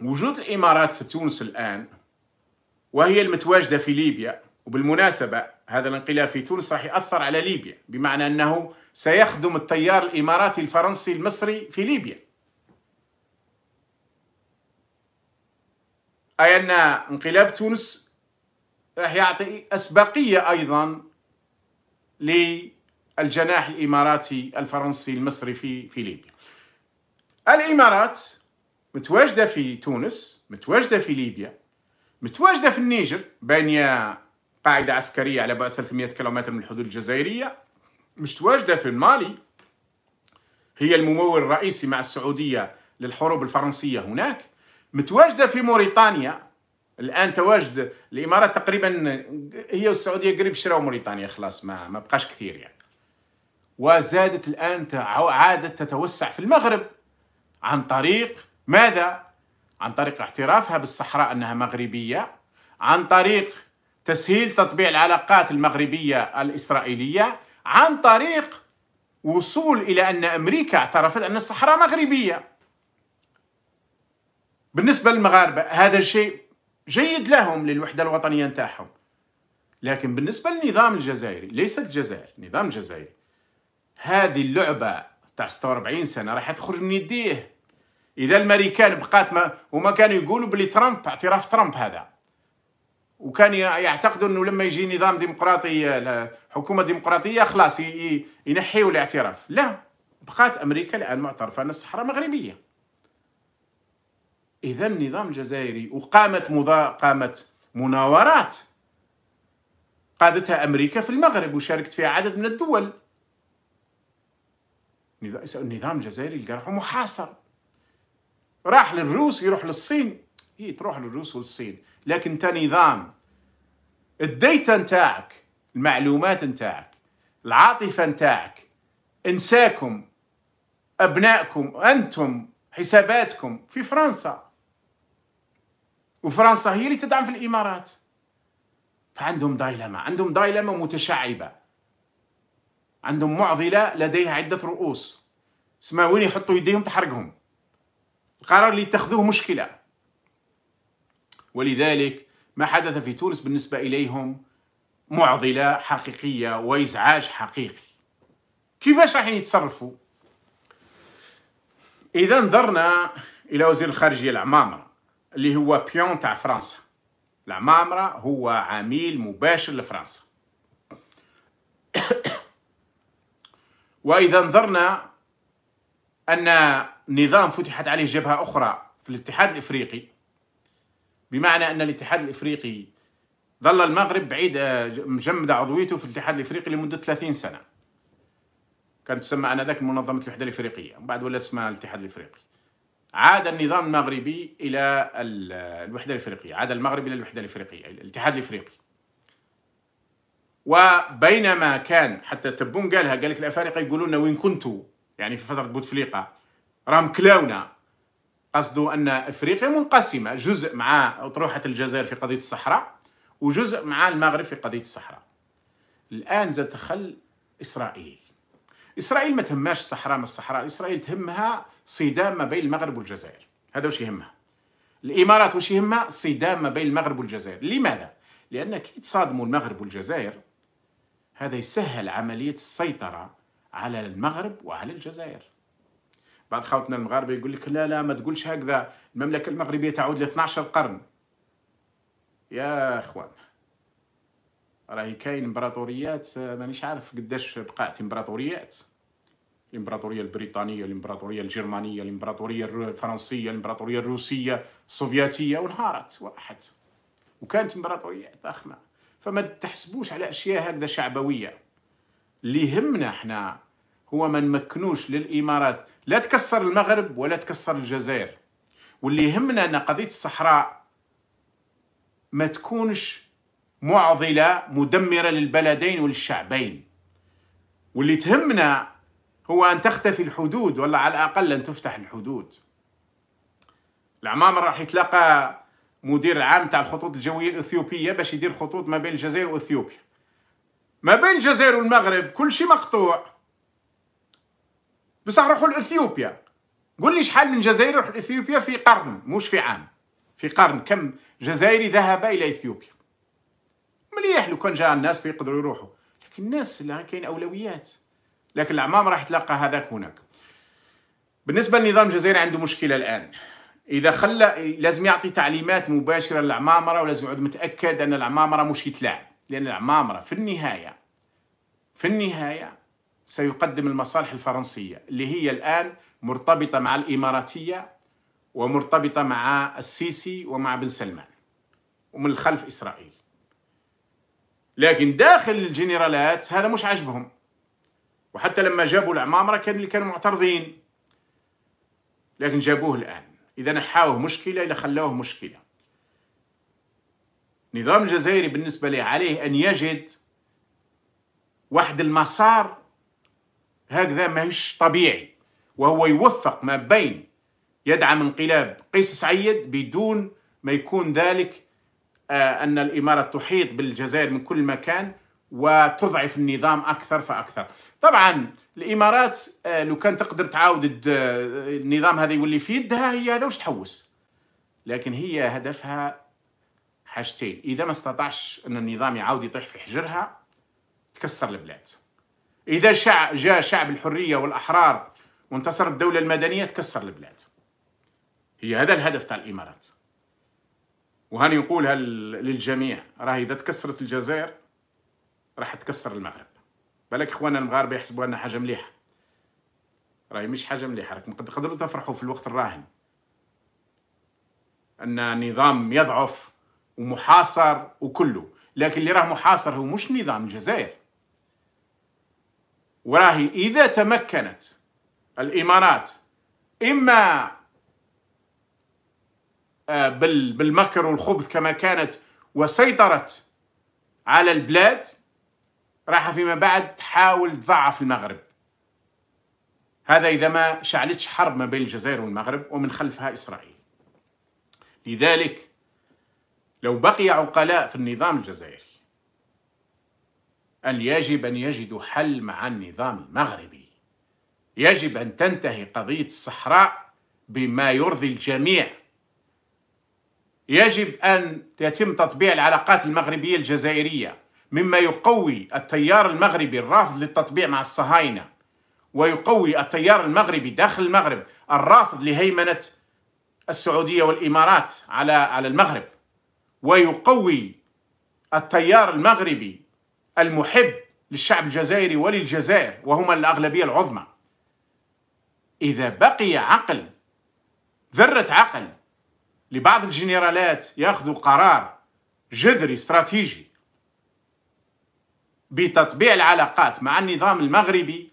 وجود الامارات في تونس الان وهي المتواجده في ليبيا وبالمناسبه هذا الانقلاب في تونس راح ياثر على ليبيا بمعنى انه سيخدم التيار الاماراتي الفرنسي المصري في ليبيا اي ان انقلاب تونس راح يعطي اسبقيه ايضا للجناح الاماراتي الفرنسي المصري في في ليبيا الامارات متواجده في تونس متواجده في ليبيا متواجده في النيجر بانيه قاعده عسكريه على بعد 300 كيلومتر من الحدود الجزائريه متواجده في المالي هي الممول الرئيسي مع السعوديه للحروب الفرنسيه هناك متواجده في موريتانيا الان تواجد الامارات تقريبا هي والسعوديه قريب شراو موريتانيا خلاص ما ما بقاش كثير يعني وزادت الان عادت تتوسع في المغرب عن طريق ماذا؟ عن طريق اعترافها بالصحراء أنها مغربية عن طريق تسهيل تطبيع العلاقات المغربية الإسرائيلية عن طريق وصول إلى أن أمريكا اعترفت أن الصحراء مغربية بالنسبة للمغاربة هذا الشيء جيد لهم للوحدة الوطنية نتاعهم لكن بالنسبة للنظام الجزائري ليست الجزائر النظام الجزائري هذه اللعبة تاع 46 سنة راح تخرج من يديه اذا الامريكان بقات ما هما كانوا يقولوا بلي ترامب اعتراف ترامب هذا وكان يعتقدوا انه لما يجي نظام ديمقراطي حكومه ديمقراطيه خلاص ينحيوا الاعتراف لا بقات امريكا الان معترفه ان الصحراء مغربيه اذا النظام الجزائري وقامت مضا... قامت مناورات قادتها امريكا في المغرب وشاركت فيها عدد من الدول النظام الجزائري لقى محاصر راح للروس يروح للصين هي تروح للروس والصين لكن انت نظام الديتا نتاعك المعلومات نتاعك العاطفة نتاعك انساكم ابنائكم انتم حساباتكم في فرنسا وفرنسا هي اللي تدعم في الامارات فعندهم دايلما عندهم دايلما متشعبه عندهم معضله لديها عده رؤوس اسمها وين يحطوا يديهم تحرقهم القرار اللي اتخذوه مشكلة ولذلك ما حدث في تونس بالنسبة إليهم معضلة حقيقية وإزعاج حقيقي كيفاش راح يتصرفوا إذا نظرنا إلى وزير الخارجية العمامرة اللي هو بيون تاع فرنسا العمامرة هو عميل مباشر لفرنسا وإذا نظرنا أن نظام فتحت عليه جبهة أخرى في الاتحاد الإفريقي بمعنى أن الاتحاد الإفريقي ظل المغرب بعيد آه، مجمد عضويته في الاتحاد الإفريقي لمدة 30 سنة كانت تسمى آنذاك منظمة الوحدة الإفريقية ومن بعد ولا اسمها الاتحاد الإفريقي عاد النظام المغربي إلى الوحدة الإفريقية عاد المغرب إلى الوحدة الإفريقية الاتحاد الإفريقي وبينما كان حتى تبون قالها قال لك الافارقه يقولوا لنا وين كنتوا يعني في فتره بوتفليقه رام كلاونا قصدوا ان افريقيا منقسمه جزء مع اطروحه الجزائر في قضيه الصحراء وجزء مع المغرب في قضيه الصحراء الان زاد دخل اسرائيل اسرائيل ما تهمهاش الصحراء من الصحراء اسرائيل تهمها صدام ما بين المغرب والجزائر هذا واش يهمها الامارات واش يهمها صدام ما بين المغرب والجزائر لماذا لان كي تصادموا المغرب والجزائر هذا يسهل عمليه السيطره على المغرب وعلى الجزائر بعض خوتنا المغاربه يقول لك لا لا ما تقولش هكذا المملكه المغربيه تعود ل 12 قرن يا اخوان راهي كاين امبراطوريات مانيش عارف قداش بقات امبراطوريات الامبراطوريه البريطانيه الامبراطوريه الجرمانيه الامبراطوريه الفرنسيه الامبراطوريه الروسيه السوفياتيه وانهارت وراحت وكانت امبراطوريات ضخمه فما تحسبوش على اشياء هكذا شعبويه اللي يهمنا احنا هو ما نمكنوش للامارات لا تكسر المغرب ولا تكسر الجزائر واللي يهمنا أن قضية الصحراء ما تكونش معضلة مدمرة للبلدين وللشعبين واللي تهمنا هو أن تختفي الحدود ولا على الأقل أن تفتح الحدود العمامر راح يتلاقى مدير العام تاع الخطوط الجوية الأثيوبية باش يدير خطوط ما بين الجزائر وأثيوبيا ما بين الجزائر والمغرب كل شيء مقطوع بصح روحوا لاثيوبيا قول لي شحال من جزائري يروح لاثيوبيا في قرن مش في عام في قرن كم جزائري ذهب الى اثيوبيا مليح لو كان جاء الناس يقدروا يروحوا لكن الناس لا كاين اولويات لكن العمام راح تلقى هذاك هناك بالنسبه للنظام الجزائري عنده مشكله الان اذا خلى لازم يعطي تعليمات مباشره للعمامره ولازم يعود متاكد ان العمامره مش يتلاعب لان العمامره في النهايه في النهايه سيقدم المصالح الفرنسية اللي هي الآن مرتبطة مع الإماراتية ومرتبطة مع السيسي ومع بن سلمان ومن الخلف إسرائيل لكن داخل الجنرالات هذا مش عاجبهم وحتى لما جابوا العمامرة كان اللي كانوا معترضين لكن جابوه الآن إذا نحاوه مشكلة إذا خلوه مشكلة النظام الجزائري بالنسبة لي عليه أن يجد واحد المسار هكذا ماهوش طبيعي وهو يوفق ما بين يدعم انقلاب قيس سعيد بدون ما يكون ذلك آه، أن الإمارة تحيط بالجزائر من كل مكان وتضعف النظام أكثر فأكثر طبعا الإمارات آه، لو كان تقدر تعاود النظام هذا يولي في يدها هي هذا واش تحوس لكن هي هدفها حاجتين إذا ما استطاعش أن النظام يعاود يطيح في حجرها تكسر البلاد إذا شع... جاء شعب الحرية والأحرار وانتصرت الدولة المدنية تكسر البلاد هي هذا الهدف تاع الإمارات وهاني نقولها للجميع راهي إذا تكسرت الجزائر راح تكسر المغرب بالك إخوانا المغاربة يحسبوا أنها حاجة مليحة راهي مش حاجة مليحة راكم قد قدروا تفرحوا في الوقت الراهن أن نظام يضعف ومحاصر وكله لكن اللي راه محاصر هو مش نظام الجزائر وراهي إذا تمكنت الإمارات إما آه، بالمكر والخبث كما كانت وسيطرت على البلاد راح فيما بعد تحاول تضعف المغرب هذا إذا ما شعلتش حرب ما بين الجزائر والمغرب ومن خلفها إسرائيل لذلك لو بقي عقلاء في النظام الجزائري أن يجب أن يجدوا حل مع النظام المغربي يجب أن تنتهي قضية الصحراء بما يرضي الجميع يجب أن يتم تطبيع العلاقات المغربية الجزائرية مما يقوي التيار المغربي الرافض للتطبيع مع الصهاينة ويقوي التيار المغربي داخل المغرب الرافض لهيمنة السعودية والإمارات على على المغرب ويقوي التيار المغربي المحب للشعب الجزائري وللجزائر وهما الأغلبية العظمى إذا بقي عقل ذرة عقل لبعض الجنرالات ياخذوا قرار جذري استراتيجي بتطبيع العلاقات مع النظام المغربي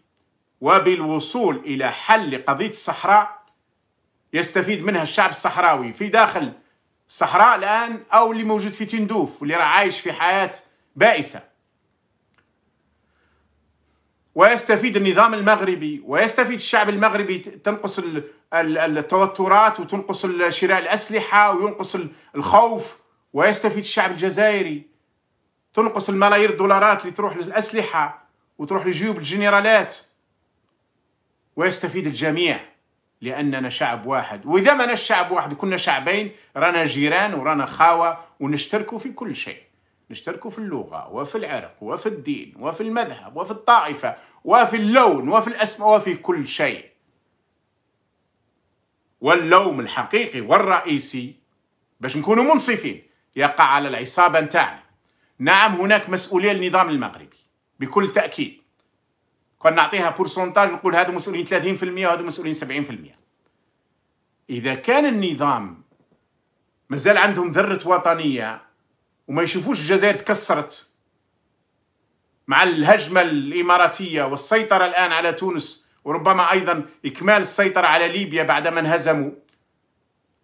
وبالوصول إلى حل لقضية الصحراء يستفيد منها الشعب الصحراوي في داخل الصحراء الآن أو اللي موجود في تندوف واللي راه عايش في حياة بائسة ويستفيد النظام المغربي ويستفيد الشعب المغربي تنقص التوترات وتنقص شراء الأسلحة وينقص الخوف ويستفيد الشعب الجزائري تنقص الملايير الدولارات اللي تروح للأسلحة وتروح لجيوب الجنرالات ويستفيد الجميع لأننا شعب واحد وإذا ما الشعب واحد كنا شعبين رانا جيران ورانا خاوة ونشتركوا في كل شيء نشتركوا في اللغة وفي العرق وفي الدين وفي المذهب وفي الطائفة وفي اللون وفي الأسماء وفي كل شيء واللوم الحقيقي والرئيسي باش نكونوا منصفين يقع على العصابة نتاعنا نعم هناك مسؤولية للنظام المغربي بكل تأكيد كون نعطيها بورسنتاج نقول هذا مسؤولين 30% وهذا مسؤولين 70% إذا كان النظام مازال عندهم ذرة وطنية وما يشوفوش الجزائر تكسرت مع الهجمة الإماراتية والسيطرة الآن على تونس وربما أيضا إكمال السيطرة على ليبيا بعدما انهزموا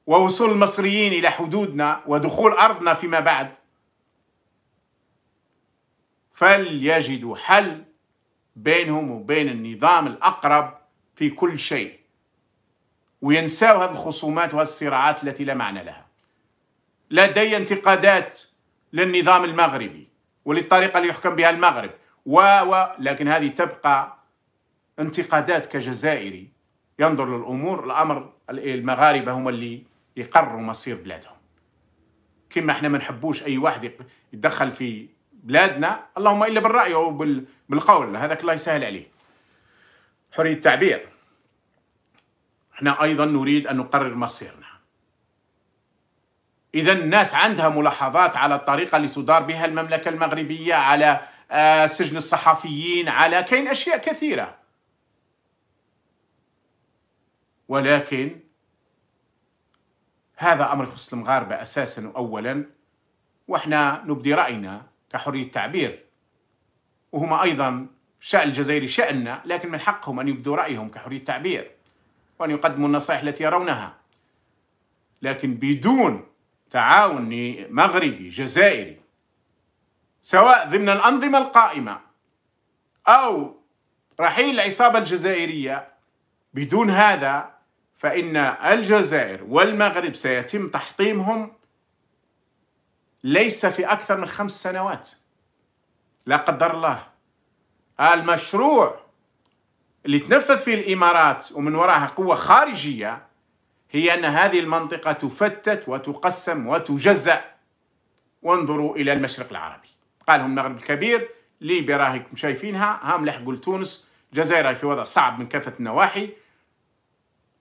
ووصول المصريين إلى حدودنا ودخول أرضنا فيما بعد فليجدوا حل بينهم وبين النظام الأقرب في كل شيء وينساوا هذه الخصومات والصراعات الصراعات التي لا معنى لها لدي انتقادات للنظام المغربي وللطريقة اللي يحكم بها المغرب و, و لكن هذه تبقى انتقادات كجزائري ينظر للأمور الأمر المغاربة هم اللي يقرروا مصير بلادهم كما احنا ما نحبوش أي واحد يتدخل في بلادنا اللهم إلا بالرأي أو بالقول هذاك الله يسهل عليه حرية التعبير احنا أيضا نريد أن نقرر مصيرنا إذا الناس عندها ملاحظات على الطريقة اللي تدار بها المملكة المغربية على آه، سجن الصحفيين على كاين أشياء كثيرة ولكن هذا أمر يخص المغاربة أساسا وأولا وإحنا نبدي رأينا كحرية تعبير وهما أيضا شأن الجزائري شأننا لكن من حقهم أن يبدوا رأيهم كحرية تعبير وأن يقدموا النصائح التي يرونها لكن بدون تعاون مغربي جزائري سواء ضمن الأنظمة القائمة أو رحيل العصابة الجزائرية بدون هذا فإن الجزائر والمغرب سيتم تحطيمهم ليس في أكثر من خمس سنوات لا قدر الله المشروع اللي تنفذ فيه الإمارات ومن وراها قوة خارجية هي أن هذه المنطقة تفتت وتقسم وتجزأ وانظروا إلى المشرق العربي قالهم المغرب الكبير ليبيا راهيكم شايفينها هام لحقوا لتونس الجزائر في وضع صعب من كافة النواحي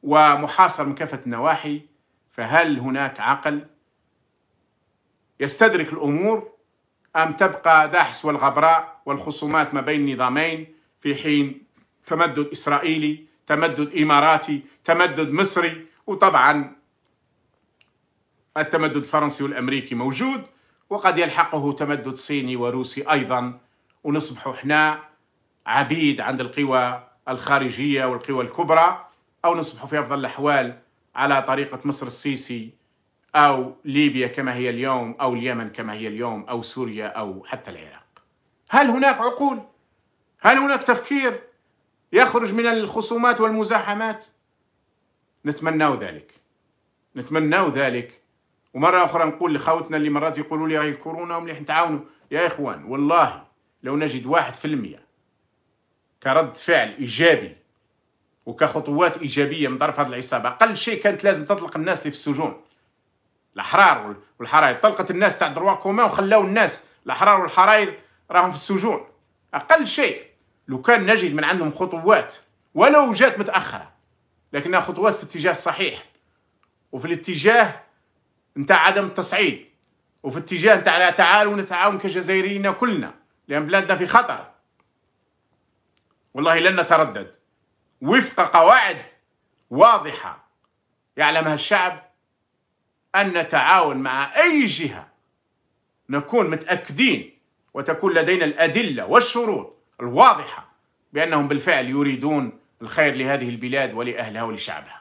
ومحاصر من كافة النواحي فهل هناك عقل يستدرك الأمور أم تبقى داحس والغبراء والخصومات ما بين النظامين في حين تمدد إسرائيلي تمدد إماراتي تمدد مصري وطبعا التمدد الفرنسي والامريكي موجود وقد يلحقه تمدد صيني وروسي ايضا ونصبحوا احنا عبيد عند القوى الخارجيه والقوى الكبرى او نصبحوا في افضل الاحوال على طريقه مصر السيسي او ليبيا كما هي اليوم او اليمن كما هي اليوم او سوريا او حتى العراق. هل هناك عقول؟ هل هناك تفكير يخرج من الخصومات والمزاحمات؟ نتمناو ذلك نتمناو ذلك ومرة أخرى نقول لخوتنا اللي مرات يقولوا لي راهي كورونا ومليح نتعاونوا يا إخوان والله لو نجد واحد في المية كرد فعل إيجابي وكخطوات إيجابية من طرف هذه العصابة أقل شيء كانت لازم تطلق الناس اللي في السجون الأحرار والحرائر طلقت الناس تاع دروا كومان وخلاو الناس الأحرار والحرائر راهم في السجون أقل شيء لو كان نجد من عندهم خطوات ولو جات متأخرة لكنها خطوات في الاتجاه الصحيح وفي الاتجاه نتاع عدم التصعيد وفي اتجاه نتاع تعالوا نتعاون كجزائريين كلنا لان بلادنا في خطر والله لن نتردد وفق قواعد واضحه يعلمها الشعب ان نتعاون مع اي جهه نكون متاكدين وتكون لدينا الادله والشروط الواضحه بانهم بالفعل يريدون الخير لهذه البلاد ولأهلها ولشعبها